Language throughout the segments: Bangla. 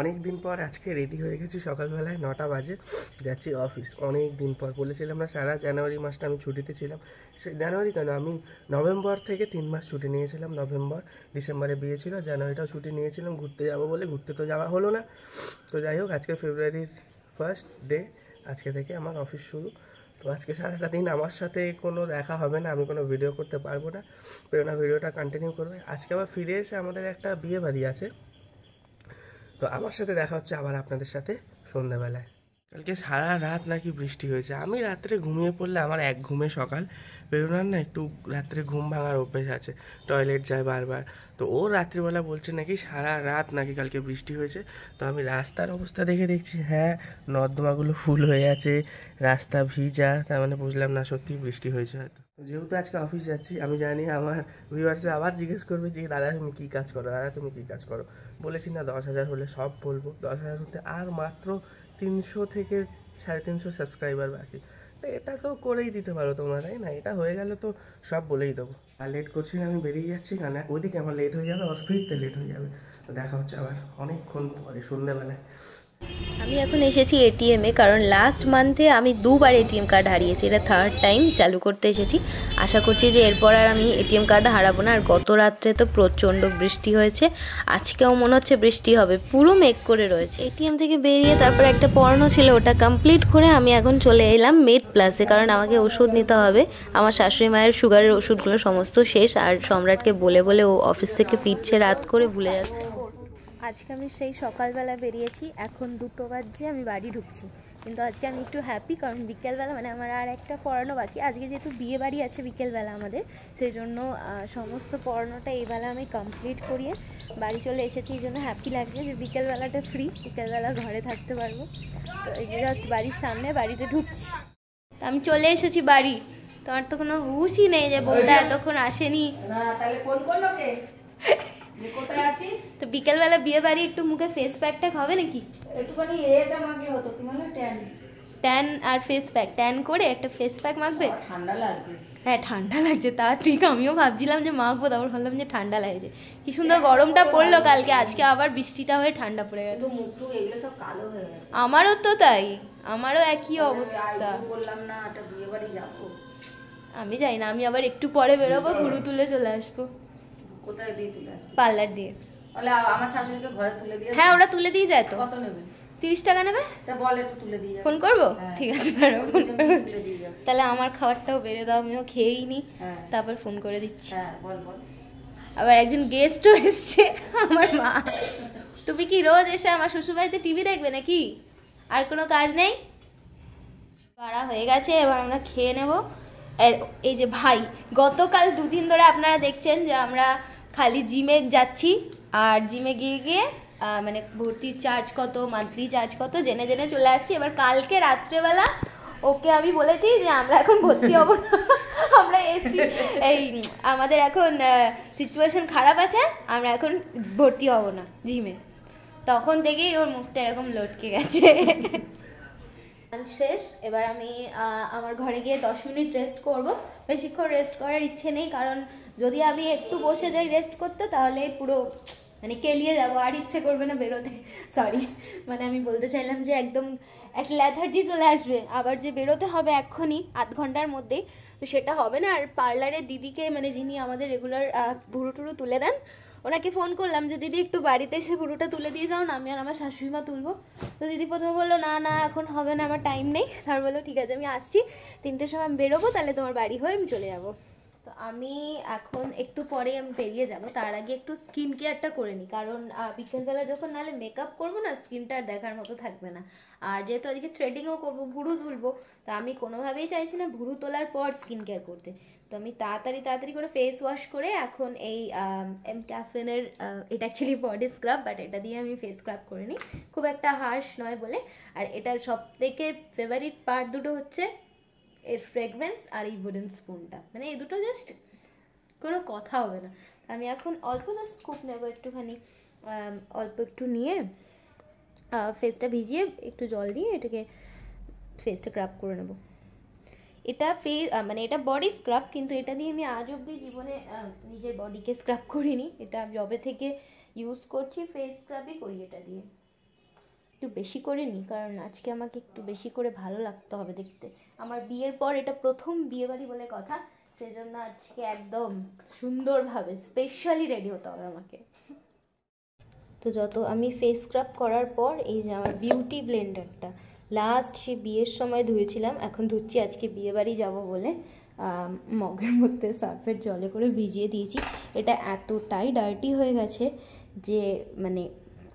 অনেক দিন পর আজকে রেডি হয়ে গেছি সকালবেলায় নটা বাজে যাচ্ছি অফিস অনেক দিন পর বলেছিলাম না সারা জানুয়ারি মাসটা আমি ছুটিতে ছিলাম সে জানুয়ারি কেন আমি নভেম্বর থেকে তিন মাস ছুটি নিয়েছিলাম নভেম্বর ডিসেম্বরে বিয়ে ছিল জানুয়ারিটাও ছুটি নিয়েছিলাম ঘুরতে যাবো বলে ঘুরতে তো যাওয়া হলো না তো যাই হোক আজকে ফেব্রুয়ারির ফার্স্ট ডে আজকে থেকে আমার অফিস শুরু তো আজকে সারাটা দিন আমার সাথে কোনো দেখা হবে না আমি কোনো ভিডিও করতে পারবো না প্রেরণা ভিডিওটা কন্টিনিউ করবে আজকে আবার ফিরে এসে আমাদের একটা বিয়ে বাড়ি আছে তো আমার সাথে দেখা হচ্ছে আবার আপনাদের সাথে সন্ধ্যাবেলায় কালকে সারা রাত নাকি বৃষ্টি হয়েছে আমি রাত্রে ঘুমিয়ে পড়লে আমার এক ঘুমে সকাল বেরোনার না একটু রাত্রে ঘুম ভাঙার অভ্যেস আছে টয়লেট যায় বারবার তো ও রাত্রিবেলা বলছে নাকি সারা রাত নাকি কালকে বৃষ্টি হয়েছে তো আমি রাস্তার অবস্থা দেখে দেখছি হ্যাঁ নর্দমাগুলো ফুল হয়ে আছে রাস্তা ভিজা তার মানে বুঝলাম না সত্যি বৃষ্টি হয়েছে হয়তো যেহেতু আজকে অফিস যাচ্ছি আমি জানি আমার ভিউয়ার্সে আবার জিজ্ঞেস করবে যে দাদা তুমি কী কাজ করো দাদা তুমি কী কাজ করো বলেছি না দশ হাজার হলে সব বলবো দশ হাজার হতে আর মাত্র তিনশো থেকে সাড়ে তিনশো সাবস্ক্রাইবার বাকি তো এটা তো করেই দিতে পারো তোমরা তাই না এটা হয়ে গেলে তো সব বলেই দেবো আর লেট করছি আমি বেরিয়ে যাচ্ছি কেন ওদিকে আমার লেট হয়ে যাবে আর ফিরতে লেট হয়ে যাবে দেখা হচ্ছে আবার অনেকক্ষণ পরে সন্ধ্যেবেলায় আমি এখন এসেছি এটিএমে কারণ লাস্ট মান্থে আমি দুবার এটিএম কার্ড হারিয়েছি এটা থার্ড টাইম চালু করতে এসেছি আশা করছি যে এরপর আর আমি এটিএম কার্ড হারাবো না আর গত রাত্রে তো প্রচণ্ড বৃষ্টি হয়েছে আজকেও মনে হচ্ছে বৃষ্টি হবে পুরো মেঘ করে রয়েছে এটিএম থেকে বেরিয়ে তারপর একটা পড়ানো ছিল ওটা কমপ্লিট করে আমি এখন চলে এলাম মেড প্লাসে কারণ আমাকে ওষুধ নিতে হবে আমার শাশুড়ি মায়ের সুগারের ওষুধগুলো সমস্ত শেষ আর সম্রাটকে বলে বলে ও অফিস থেকে ফিরছে রাত করে ভুলে যাচ্ছে আজকে আমি সেই সকালবেলা বেরিয়েছি এখন দুটো বাজে আমি বাড়ি ঢুকছি কিন্তু আজকে আমি একটু হ্যাপি কারণ বিকেলবেলা মানে আমার আর একটা পড়ানো বাকি আজকে যেহেতু বিয়ে বাড়ি আছে বিকেলবেলা আমাদের সেই জন্য সমস্ত পড়ানোটা এইবেলা আমি কমপ্লিট করিয়ে বাড়ি চলে এসেছি এই জন্য হ্যাপি লাগছে যে বিকেলবেলাটা ফ্রি বিকেলবেলা ঘরে থাকতে পারবো তো এই যে জাস্ট বাড়ির সামনে বাড়িতে ঢুকছি তো আমি চলে এসেছি বাড়ি তোমার তো কোনো হুশই নেই যে বউটা এতক্ষণ আসেনি না তাহলে ফোন করলো কে বিকেলবেলা বিয়ে বাড়ি একটু মুখে ফেস প্যাক ট্যাক হবে নাকি একটুখানি এটা মাখলে হতো কি মানে ট্যান ট্যান আর ফেস প্যাক ট্যান করে একটা ফেস প্যাক মাখবে ঠান্ডা লাগবে হ্যাঁ ঠান্ডা লাগছে তা ঠিক আমিও ভাবছিলাম যে মাখবো তারপর ভাবলাম যে ঠান্ডা লাগছে কি সুন্দর গরমটা পড়লো কালকে আজকে আবার বৃষ্টিটা হয়ে ঠান্ডা পড়ে গেছে আমারও তো তাই আমারও একই অবস্থা বললাম না একটা বিয়ে বাড়ি যাবো আমি যাই না আমি আবার একটু পরে বেরোবো ঘুরু তুলে চলে আসবো কোথায় দিয়ে তুলে আসবো পার্লার দিয়ে তাহলে আমার শাশুড়িকে ঘরে তুলে দিয়ে হ্যাঁ ওরা তুলে দিয়ে যায় তো কত নেবে তিরিশ টাকা নেবে ফোন করবো হ্যাঁ। ঠিক আছে দাঁড়াও ফোন তাহলে আমার খাবারটাও বেড়ে দাও আমিও খেয়েই নি হ্যাঁ। তারপর ফোন করে দিচ্ছি হ্যাঁ, আবার একজন গেস্টও এসছে আমার মা তুমি কি রোজ এসে আমার শ্বশুরবাড়িতে টিভি দেখবে নাকি আর কোনো কাজ নেই পাড়া হয়ে গেছে এবার আমরা খেয়ে নেব এই যে ভাই গতকাল দুদিন ধরে আপনারা দেখছেন যে আমরা খালি জিমে যাচ্ছি আর জিমে গিয়ে গিয়ে মানে ভর্তির চার্জ কত মান্থলি চার্জ কত জেনে জেনে চলে আসছি এবার কালকে রাত্রেবেলা ওকে আমি বলেছি যে আমরা এখন ভর্তি হব না আমরা এসি এই আমাদের এখন সিচুয়েশন খারাপ আছে আমরা এখন ভর্তি হব না জিমে তখন থেকেই ওর মুখটা এরকম লটকে গেছে শেষ এবার আমি আমার ঘরে গিয়ে দশ মিনিট রেস্ট করব বেশিক্ষণ রেস্ট করার ইচ্ছে নেই কারণ যদি আমি একটু বসে যাই রেস্ট করতে তাহলে পুরো মানে কেলিয়ে যাবো আর ইচ্ছে করবে না বেরোতে সরি মানে আমি বলতে চাইলাম যে একদম এক ল্যাথার্জি চলে আসবে আবার যে বেরোতে হবে এক্ষুনি আধ ঘন্টার মধ্যেই তো সেটা হবে না আর পার্লারের দিদিকে মানে যিনি আমাদের রেগুলার ভুরু টুরু তুলে দেন ওনাকে ফোন করলাম যে দিদি একটু বাড়িতে এসে ভুরুটা তুলে দিয়ে যাও না আমি আর আমার শাশুড়িমা তুলবো তো দিদি প্রথমে বললো না না এখন হবে না আমার টাইম নেই তার বললো ঠিক আছে আমি আসছি তিনটের সময় আমি বেরোবো তাহলে তোমার বাড়ি হয়ে আমি চলে যাবো তো আমি এখন একটু পরে আমি বেরিয়ে যাবো তার আগে একটু স্কিন কেয়ারটা করে নিই কারণ বিকেলবেলা যখন নাহলে মেকআপ করবো না স্কিনটা আর দেখার মতো থাকবে না আর যেহেতু আজকে থ্রেডিংও করব ভুরু তুলবো তো আমি কোনোভাবেই চাইছি না ভুরু তোলার পর স্কিন কেয়ার করতে তো আমি তাড়াতাড়ি তাড়াতাড়ি করে ফেস ওয়াশ করে এখন এই এম ক্যাফেনের এটা অ্যাকচুয়ালি বডি স্ক্রাব বাট এটা দিয়ে আমি ফেস স্ক্রাব করে নিই খুব একটা হার্শ নয় বলে আর এটার সব থেকে ফেভারিট পার্ট দুটো হচ্ছে এর ফ্রেগরেন্স আর এই উডেন স্পুনটা মানে এই দুটো জাস্ট কোনো কথা হবে না আমি এখন অল্প জাস্ট স্কুপ নেবো একটুখানি অল্প একটু নিয়ে ফেসটা ভিজিয়ে একটু জল দিয়ে এটাকে ফেসটা স্ক্রাব করে নেব এটা ফেস মানে এটা বডি স্ক্রাব কিন্তু এটা দিয়ে আমি আজ অব্দি জীবনে নিজের বডিকে স্ক্রাব করিনি এটা জবে থেকে ইউজ করছি ফেস স্ক্রাবই করি এটা দিয়ে একটু বেশি করে নিই কারণ আজকে আমাকে একটু বেশি করে ভালো লাগতে হবে দেখতে আমার বিয়ের পর এটা প্রথম বিয়ে বাড়ি বলে কথা সেজন্য আজকে একদম সুন্দরভাবে স্পেশালি রেডি হতে হবে আমাকে তো যত আমি ফেস স্ক্রাব করার পর এই যে আমার বিউটি ব্লেন্ডারটা লাস্ট সে বিয়ের সময় ধুয়েছিলাম এখন ধুচ্ছি আজকে বিয়ে বাড়ি যাবো বলে মগের মধ্যে সার্ফের জলে করে ভিজিয়ে দিয়েছি এটা এতটাই ডার্টি হয়ে গেছে যে মানে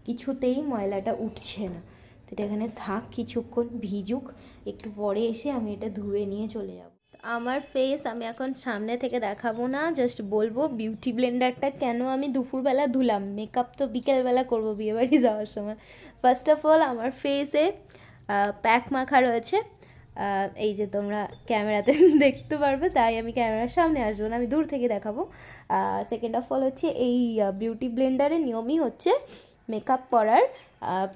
কিছুতেই ময়লাটা উঠছে না তো এটা এখানে থাক কিছুক্ষণ ভিজুক একটু পরে এসে আমি এটা ধুয়ে নিয়ে চলে যাব আমার ফেস আমি এখন সামনে থেকে দেখাবো না জাস্ট বলবো বিউটি ব্লেন্ডারটা কেন আমি দুপুরবেলা ধুলাম মেকআপ তো বিকেলবেলা করবো বিয়েবাড়ি যাওয়ার সময় ফার্স্ট অফ অল আমার ফেসে প্যাক মাখা রয়েছে এই যে তোমরা ক্যামেরাতে দেখতে পারবে তাই আমি ক্যামেরার সামনে আসবো না আমি দূর থেকে দেখাবো সেকেন্ড অফ অল হচ্ছে এই বিউটি ব্লেন্ডারের নিয়মই হচ্ছে মেকআপ করার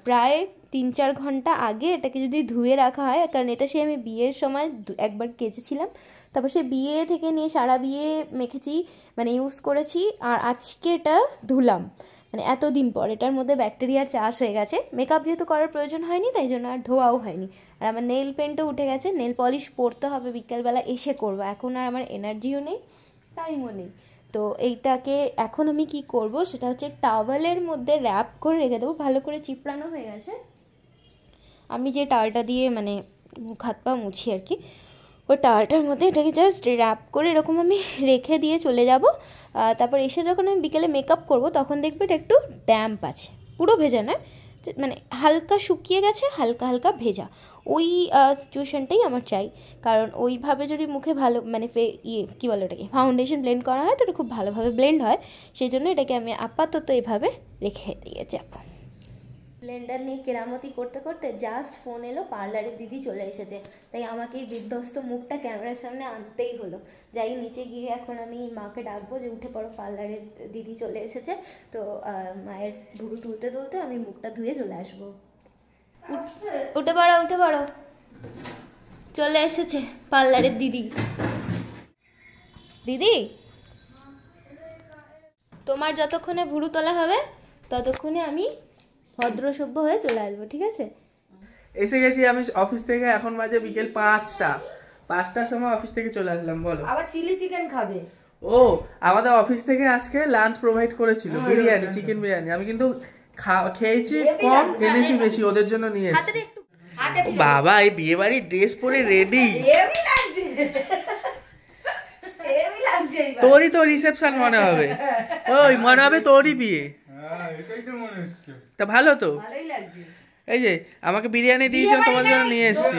প্রায় তিন চার ঘন্টা আগে এটাকে যদি ধুয়ে রাখা হয় কারণ এটা সে আমি বিয়ের সময় একবার কেচেছিলাম তারপর সে বিয়ে থেকে নিয়ে সারা বিয়ে মেখেছি মানে ইউজ করেছি আর আজকে এটা ধুলাম মানে এতদিন পর এটার মধ্যে ব্যাকটেরিয়ার চাষ হয়ে গেছে মেকআপ যেহেতু করার প্রয়োজন হয়নি তাই জন্য আর ধোয়াও হয়নি আর আমার নেল পেন্টও উঠে গেছে নেল পলিশ পরতে হবে বিকেলবেলা এসে করবো এখন আর আমার এনার্জিও নেই টাইমও নেই তো এইটাকে এখন আমি কি করব সেটা হচ্ছে টাওয়েলের মধ্যে র্যাপ করে রেখে দেবো ভালো করে চিপড়ানো হয়ে গেছে আমি যে টাওয়ালটা দিয়ে মানে মুখ হাত পা মুছি আর কি ওই টাওয়ালটার মধ্যে এটাকে জাস্ট র্যাপ করে এরকম আমি রেখে দিয়ে চলে যাব তারপর এসে যখন আমি বিকেলে মেকআপ করব তখন দেখবে এটা একটু ড্যাম্প আছে পুরো ভেজা নয় মানে হালকা শুকিয়ে গেছে হালকা হালকা ভেজা ওই সিচুয়েশানটাই আমার চাই কারণ ওইভাবে যদি মুখে ভালো মানে ফে ইয়ে কী বলে ওটাকে ফাউন্ডেশন ব্লেন্ড করা হয় তো ওটা খুব ভালোভাবে ব্লেন্ড হয় সেই জন্য এটাকে আমি আপাতত এভাবে রেখে দিয়ে যাব ব্লেন্ডার নিয়ে কেরামতি করতে করতে জাস্ট ফোন এলো পার্লারে দিদি চলে এসেছে তাই আমাকে এই বিধ্বস্ত মুখটা ক্যামেরার সামনে আনতেই হলো যাই নিচে গিয়ে এখন আমি মাকে ডাকবো যে উঠে পড়ো পার্লারে দিদি চলে এসেছে তো মায়ের ধুলো তুলতে তুলতে আমি মুখটা ধুয়ে চলে আসবো উঠে পড়ো উঠে পড়ো চলে এসেছে পার্লারের দিদি দিদি তোমার যতক্ষণে ভুরু তোলা হবে ততক্ষণে আমি ভদ্র সভ্য হয়ে চলে আসবো ঠিক আছে এসে গেছি আমি অফিস থেকে এখন বাজে বিকেল পাঁচটা পাঁচটার সময় অফিস থেকে চলে আসলাম বলো আবার চিলি চিকেন খাবে ও আমাদের অফিস থেকে আজকে লাঞ্চ প্রোভাইড করেছিল হ্যাঁ, বিরিয়ানি হ্যাঁ, হ্যাঁ। চিকেন বিরিয়ানি আমি কিন্তু খেয়েছি কম কিনেছি বেশি ওদের জন্য নিয়ে এসেছি বাবা এই বিয়ে বাড়ির ড্রেস পরে রেডি তোরই তো রিসেপশন মনে হবে ওই মনে হবে তোরই বিয়ে হ্যাঁ, তা ভালো তো এই যে আমাকে বিরিয়ানি দিয়েছে তোমার জন্য নিয়ে এসেছি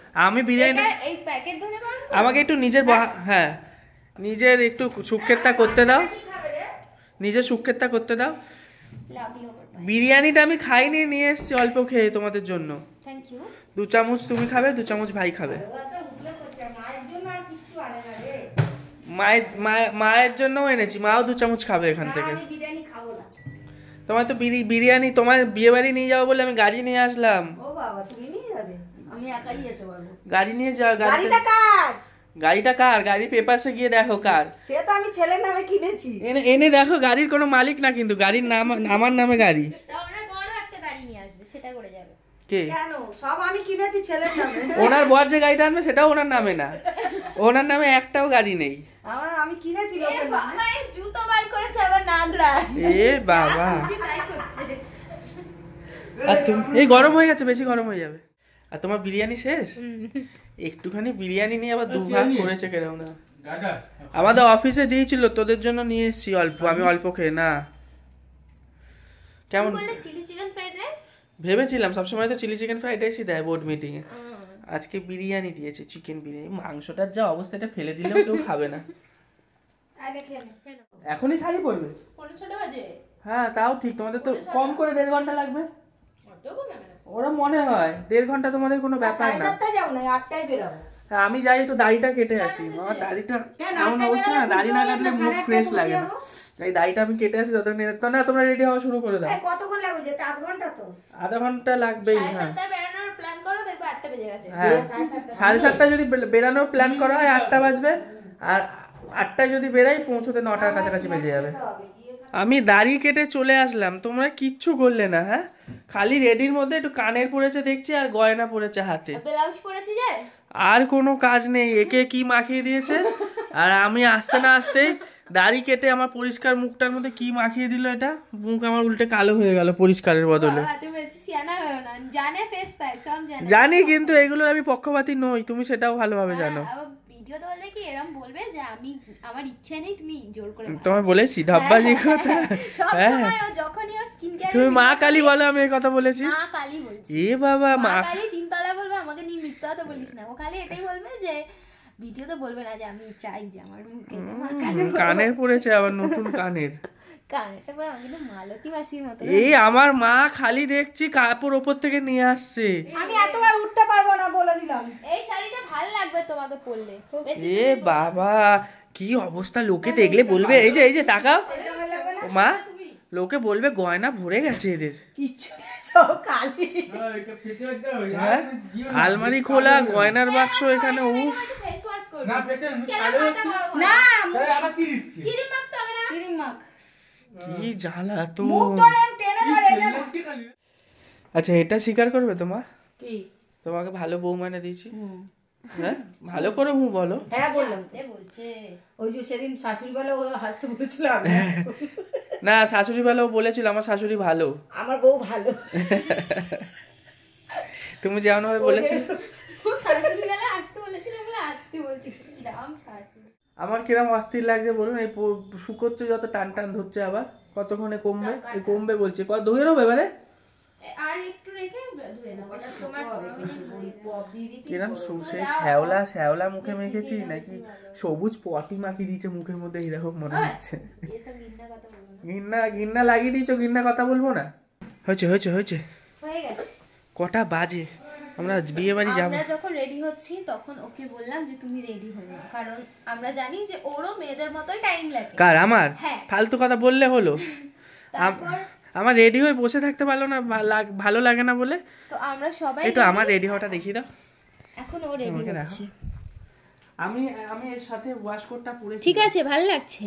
আমি বিরিয়ানি এই প্যাকেট ধরে আমাকে একটু নিজের হ্যাঁ, হ্যাঁ। নিজের একটু সুক্ষেরটা করতে দাও নিজের সুক্ষেরটা করতে দাও বিরিয়ানিটা আমি খাইনি নিয়ে এসছি অল্প খেয়ে তোমাদের জন্য দু চামচ তুমি খাবে দু চামচ ভাই খাবে মায়ের মায়ের জন্যও এনেছি মাও দু চামচ খাবে এখান থেকে তোমার তো বিরিয়ানি তোমার বিয়ে বাড়ি নিয়ে যাবো বলে আমি গাড়ি নিয়ে আসলাম ও বাবা তুমি আমি একাই যেতে পারবো গাড়ি নিয়ে যাও গাড়িটা কার গাড়িটা কার গাড়ি পেপারসে গিয়ে দেখো কার সে তো আমি ছেলের নামে কিনেছি এনে এনে দেখো গাড়ির কোনো মালিক না কিন্তু গাড়ির নাম আমার নামে গাড়ি কে সব আমি ওনার যে গাড়িটা আনবে সেটাও ওনার নামে না ওনার নামে একটাও গাড়ি নেই আমার এ বাবা এই গরম হয়ে গেছে বেশি গরম হয়ে যাবে আর তোমার বিরিয়ানি শেষ একটুখানি বিরিয়ানি নিয়ে আবার দুভাগ করেছে কেরম না আমাদের অফিসে দিয়েছিল তোদের জন্য নিয়ে এসেছি অল্প আমি অল্প খেয়ে না কেমন ভেবেছিলাম সবসময় তো চিলি চিকেন ফ্রাইড রাইসই দেয় বোর্ড মিটিংয়ে আজকে বিরিয়ানি দিয়েছে চিকেন বিরিয়ানি মাংসটার যা অবস্থা এটা ফেলে দিলেও কেউ খাবে না এখনই শাড়ি পরবে হ্যাঁ তাও ঠিক তোমাদের তো কম করে দেড় ঘন্টা লাগবে ওরা মনে হয় দেড় ঘন্টা তোমাদের কোনো ব্যাপার না যাও আমি যাই একটু দাড়িটা কেটে আসি বাবা দাড়িটা এমন অবস্থা না দাড়ি না কাটলে ফ্রেশ লাগে না এই দাড়িটা আমি কেটে আসি ততক্ষণ তো না তোমরা রেডি হওয়া শুরু করে দাও আধা ঘন্টা লাগবেই হ্যাঁ।, হ্যাঁ।, হ্যাঁ সাড়ে সাতটা যদি বেরানোর প্ল্যান করা হয় আটটা বাজবে আর আটটায় যদি বেরাই পৌঁছতে নটার কাছাকাছি বেজে যাবে আমি দাড়ি কেটে চলে আসলাম তোমরা কিচ্ছু করলে না হ্যাঁ খালি রেডির মধ্যে একটু কানের পড়েছে দেখছি আর গয়না পড়েছে হাতে আর কোনো কাজ নেই একে কি মাখিয়ে দিয়েছে আর আমি আসতে না আসতেই দাড়ি কেটে আমার পরিষ্কার মুখটার মধ্যে কি মাখিয়ে দিল এটা মুখ আমার উল্টে কালো হয়ে গেল পরিষ্কারের বদলে জানি কিন্তু এগুলো আমি পক্ষপাতি নই তুমি সেটাও ভালোভাবে হ্যাঁ, জানো দ্বিতীয় দলে কি এরম বলবে যে আমি আমার ইচ্ছে নেই তুমি জোর করে তোমায় বলেছি হ্যাঁ, ঢাব্বাজি হ্যাঁ, কথা হ্যাঁ, হ্যাঁ যখনই ও স্কিন কেয়ার তুমি মা কালী বলো আমি এই কথা বলেছি মা কালী বলছি এ বাবা মা কালি কালী তালা বলবে আমাকে নিয়ে মিথ্যা কথা বলিস না ও খালি এটাই বলবে যে ভিডিওতে বলবে না যে আমি চাই যে আমার মুখে কানের পড়েছে আবার নতুন কানের কানেরটা এই আমার মা খালি দেখছি কাপড় ওপর থেকে নিয়ে আসছে আমি এতবার উঠতে পারবো না বলে দিলাম এই শাড়িটা ভাল লাগবে তোমাকে পরলে এ বাবা কি অবস্থা লোকে হ্যাঁ, দেখলে বলবে এই যে এই যে তাকাও মা লোকে বলবে গয়না ভরে গেছে এদের হ্যাঁ, হ্যাঁ? আলমারি খোলা গয়নার বাক্স এখানে উফ কি জ্বালা তো আচ্ছা এটা স্বীকার করবে তোমা তোমাকে ভালো বউ মানে দিয়েছি হ্যাঁ ভালো করে হু বলো হ্যাঁ বললাম বলছে ওই যে সেদিন শাশুড়ি বলে ও হাসতে বলেছিলাম না শাশুড়ি ভালো বলেছিল আমার শাশুড়ি ভালো আমার বউ ভালো তুমি যেমন ভাবে বলেছি আমার কিরম অস্থির লাগছে বলুন এই শুকোচ্ছে যত টান টান ধরছে আবার কতক্ষণে কমবে কমবে বলছে কত ধুয়ে নেবো এবারে কিরম সেই শ্যাওলা শ্যাওলা মুখে মেখেছি নাকি সবুজ মাখিয়ে দিয়েছে মুখের মধ্যে এরকম মনে হচ্ছে গিন্না গিন্না লাগিয়ে কথা বলবো না হয়েছে হয়েছে হয়েছে কটা বাজে আমরা বিয়ে বাড়ি যাব যখন রেডি হচ্ছি তখন ওকে বললাম যে তুমি রেডি কারণ আমরা জানি যে ওরও মেয়েদের মতোই টাইম লাগে কার আমার হ্যাঁ। ফালতু কথা বললে হলো তারপর আমার রেডি হয়ে বসে থাকতে পারলো না ভালো লাগে না বলে তো আমরা সবাই একটু আমার রেডি হওয়াটা দেখি দাও এখন ও রেডি গেছে আমি আমি এর সাথে ওয়াশ কোটটা পরে ঠিক আছে ভালো লাগছে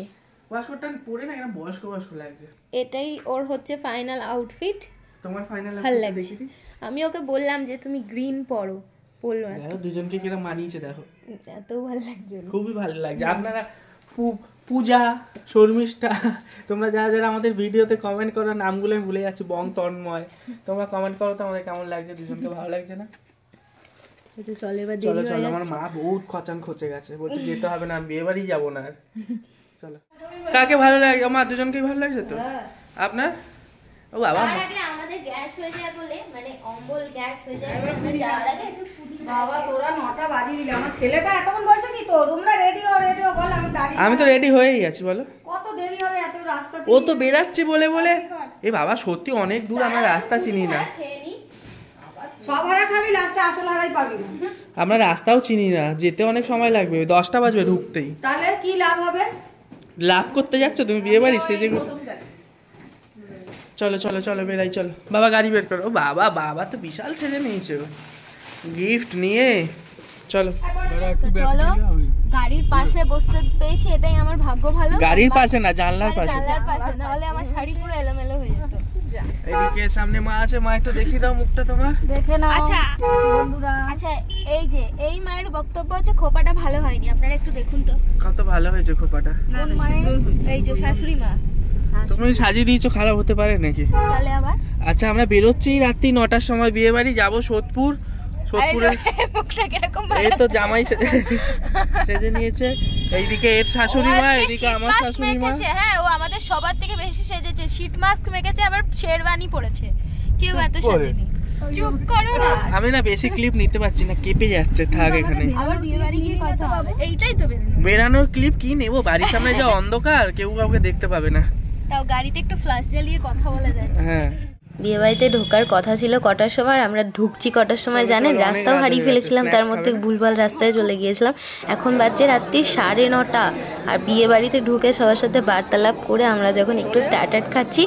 ওয়াশ কোটটা পরে না কেন বয়স্ক বয়স্ক লাগছে এটাই ওর হচ্ছে ফাইনাল আউটফিট তোমার ফাইনাল ভালো লাগছে আমি ওকে বললাম যে তুমি গ্রিন পরো বললো না দুজনকে কিরকম মানিয়েছে দেখো এত ভালো লাগছে খুবই ভালো লাগছে আপনারা খুব পূজা শর্মিষ্ঠা তোমরা যারা যারা আমাদের ভিডিওতে কমেন্ট করো নামগুলো আমি ভুলে যাচ্ছি বং তন্ময় তোমরা কমেন্ট করো তো আমাদের কেমন লাগছে দুজনকে ভালো লাগছে না আচ্ছা, আমার মা বহুত খচান খচে গেছে বলছে যেতে হবে না বিয়ে বাড়ি যাবো না আর চলো কাকে ভালো লাগে আমার দুজনকেই ভালো লাগছে তো হ্যাঁ। আপনার ও বাবা আগে আমাদের গ্যাস হয়ে যায় বলে মানে অম্বল গ্যাস হয়ে যায় আমরা যাওয়ার আগে একটু বাবা তোরা 9টা বাজিয়ে আমার ছেলেটা এতক্ষণ বলছে কি তো তোমরা রেডি হও রেডি হও বল আমি দাঁড়িয়ে আমি তো রেডি হয়েই আছি বলো কত দেরি হবে এত রাস্তা ও তো বেরাচ্ছে বলে বলে এ বাবা সত্যি অনেক দূর আমরা রাস্তা চিনি না সব আসল হারাই আমরা রাস্তাও চিনি না যেতে অনেক সময় লাগবে দশটা বাজবে ঢুকতেই তাহলে কি লাভ হবে লাভ করতে যাচ্ছ তুমি বিয়ে বাড়ি সে যে চলো চলো চলো বেরাই চলো বাবা গাড়ি বের করো বাবা বাবা তো বিশাল ছেলে নিয়েছে গিফট নিয়ে চলো চলো গাড়ির পাশে বসতে পেয়েছি এটাই আমার ভাগ্য ভালো গাড়ির পাশে না জানলার পাশে জানলার পাশে না হলে আমার শাড়ি পুরো এলোমেলো হয়ে যেত এদিকে সামনে মা আছে মা একটু দেখি দাও মুখটা তোমার দেখে নাও আচ্ছা বন্ধুরা আচ্ছা এই যে এই মায়ের বক্তব্য আছে খোপাটা ভালো হয়নি আপনারা একটু দেখুন তো কত ভালো হয়েছে খোপাটা এই যে শাশুড়ি মা আচ্ছা। তুমি সাজিয়ে দিয়েছো খারাপ হতে পারে নাকি আচ্ছা আমরা বেরোচ্ছি রাত্রি নটার সময় বিয়ে বাড়ি যাবো সোদপুর সেজে নিয়েছে এইদিকে এর শাশুড়ি হ্যাঁ ও আমাদের সবার বেশি সেজেছে মাস্ক আবার পরেছে কেউ এত না আমি না বেশি ক্লিপ নিতে পারছি না কেঁপে যাচ্ছে থাক এখানে আবার বিয়ে তো বেরানোর ক্লিপ কি নেবো বাড়ির সামনে যা অন্ধকার কেউ কাউকে দেখতে পাবে না তাও গাড়িতে একটু ফ্ল্যাশ জ্বালিয়ে কথা বলা যায় হ্যাঁ বিয়ে বাড়িতে ঢোকার কথা ছিল কটার সময় আমরা ঢুকছি কটার সময় জানেন রাস্তাও হারিয়ে ফেলেছিলাম তার মধ্যে ভুলভাল রাস্তায় চলে গিয়েছিলাম এখন বাজছে রাত্রি সাড়ে নটা আর বিয়ে বাড়িতে ঢুকে সবার সাথে বার্তালাপ করে আমরা যখন একটু স্টার্টার খাচ্ছি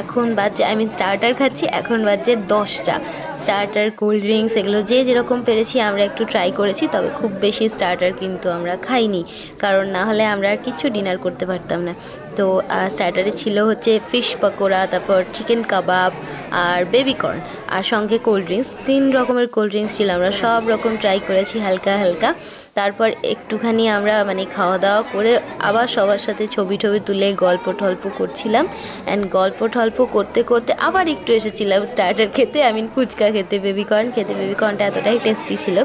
এখন বাজছে আই মিন স্টার্টার খাচ্ছি এখন বাজছে দশটা স্টার্টার কোল্ড ড্রিঙ্কস এগুলো যে যেরকম পেরেছি আমরা একটু ট্রাই করেছি তবে খুব বেশি স্টার্টার কিন্তু আমরা খাইনি কারণ না হলে আমরা আর কিছু ডিনার করতে পারতাম না তো স্টার্টারে ছিল হচ্ছে ফিশ পকোড়া তারপর চিকেন কাবাব আর বেবিকর্ন আর সঙ্গে কোল্ড ড্রিঙ্কস তিন রকমের কোল্ড ড্রিঙ্কস ছিল আমরা সব রকম ট্রাই করেছি হালকা হালকা তারপর একটুখানি আমরা মানে খাওয়া দাওয়া করে আবার সবার সাথে ছবি টবি তুলে গল্প টল্প করছিলাম অ্যান্ড গল্প টল্প করতে করতে আবার একটু এসেছিলাম স্টার্টার খেতে আই মিন ফুচকা খেতে বেবিকর্ন খেতে বেবিকর্নটা এতটাই টেস্টি ছিল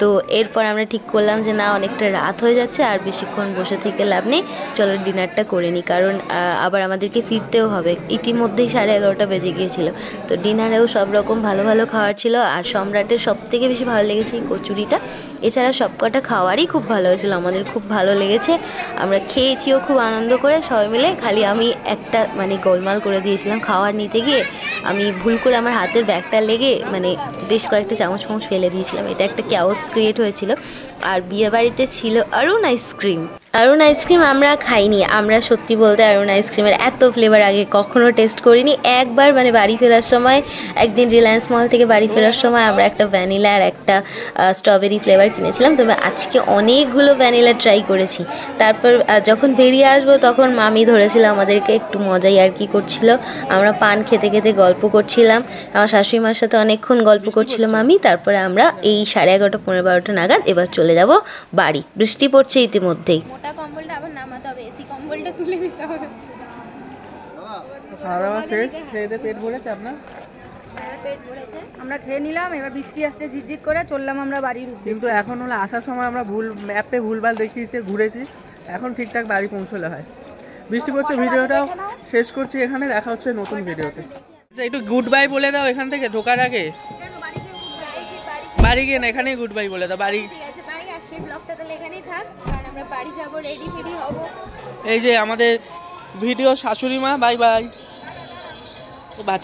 তো এরপর আমরা ঠিক করলাম যে না অনেকটা রাত হয়ে যাচ্ছে আর বেশিক্ষণ বসে থেকে লাভ নেই চলো ডিনারটা করে নিই কারণ আবার আমাদেরকে ফিরতেও হবে ইতিমধ্যেই সাড়ে এগারোটা বেজে গিয়েছিল তো ডিনারেও সব রকম ভালো ভালো খাওয়ার ছিল আর সম্রাটের সব থেকে বেশি ভালো লেগেছে এই কচুরিটা এছাড়া সবকটা খাওয়ারই খুব ভালো হয়েছিল আমাদের খুব ভালো লেগেছে আমরা খেয়েছিও খুব আনন্দ করে সবাই মিলে খালি আমি একটা মানে গোলমাল করে দিয়েছিলাম খাওয়ার নিতে গিয়ে আমি ভুল করে আমার হাতের ব্যাগটা লেগে মানে বেশ কয়েকটা চামচ ফামচ ফেলে দিয়েছিলাম এটা একটা কি ক্রিয়েট হয়েছিল আর বিয়েবাড়িতে ছিল অরুণ আইসক্রিম অরুণ আইসক্রিম আমরা খাইনি আমরা সত্যি বলতে অরুণ আইসক্রিমের এত ফ্লেভার আগে কখনো টেস্ট করিনি একবার মানে বাড়ি ফেরার সময় একদিন রিলায়েন্স মল থেকে বাড়ি ফেরার সময় আমরা একটা ভ্যানিলা আর একটা স্ট্রবেরি ফ্লেভার কিনেছিলাম তবে আজকে অনেকগুলো ভ্যানিলা ট্রাই করেছি তারপর যখন বেরিয়ে আসবো তখন মামি ধরেছিল আমাদেরকে একটু মজাই আর কি করছিল আমরা পান খেতে খেতে গল্প করছিলাম আমার শাশুড়ি মার সাথে অনেকক্ষণ গল্প করছিল মামি তারপরে আমরা এই সাড়ে এগারোটা পনেরো বারোটা নাগাদ এবার চলে যাব বাড়ি বৃষ্টি পড়ছে ইতিমধ্যেই পাতা কম্বলটা আবার নামাতে হবে এসি কম্বলটা তুলে দিতে হবে শেষ হ্যাঁ, আমরা খেয়ে নিলাম এবার বৃষ্টি আসতে করে চললাম আমরা বাড়ির কিন্তু এখন আসার সময় আমরা ভুল ভুলভাল দেখিয়েছি ঘুরেছি এখন ঠিকঠাক বাড়ি পৌঁছলে হয় বৃষ্টি পড়ছে ভিডিওটাও শেষ করছি এখানে দেখা হচ্ছে নতুন ভিডিওতে আচ্ছা, একটু গুড বাই বলে দাও এখান থেকে ঢোকার আগে বাড়ি গিয়ে না এখানেই গুড বাই বলে দাও বাড়ি আমরা বাড়ি যাব রেডি ফেডি হব এই যে আমাদের ভিডিও শাশুড়ি মা বাই বাই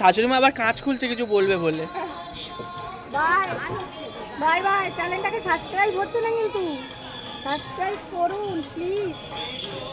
শাশুড়ি মা আবার কাঁচ খুলছে কিছু বলবে বলে বাই বাই বাই চ্যানেলটাকে সাবস্ক্রাইব হচ্ছে না কিন্তু সাবস্ক্রাইব করুন প্লিজ